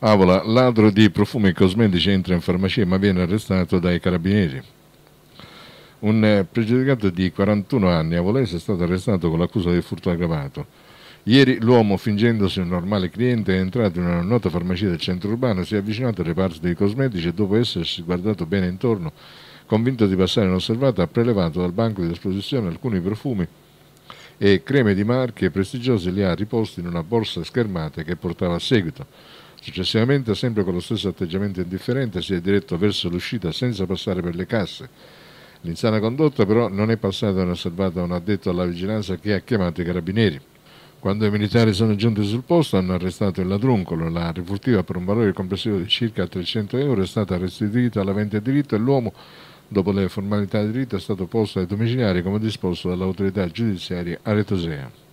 Avola, ladro di profumi e cosmetici entra in farmacia ma viene arrestato dai carabinieri. Un eh, pregiudicato di 41 anni avolese è stato arrestato con l'accusa di furto aggravato. Ieri l'uomo, fingendosi un normale cliente, è entrato in una nota farmacia del centro urbano, si è avvicinato al reparto dei cosmetici e dopo essersi guardato bene intorno, convinto di passare inosservato, ha prelevato dal banco di esposizione alcuni profumi e creme di marche prestigiose e li ha riposti in una borsa schermata che portava a seguito. Successivamente, sempre con lo stesso atteggiamento indifferente, si è diretto verso l'uscita senza passare per le casse. L'insana condotta però non è passata inosservata a un addetto alla vigilanza che ha chiamato i carabinieri. Quando i militari sono giunti sul posto hanno arrestato il ladruncolo, la rifurtiva per un valore complessivo di circa 300 euro è stata restituita alla all'avente diritto e l'uomo, dopo le formalità di diritto, è stato posto ai domiciliari come disposto dall'autorità giudiziaria a Retosea.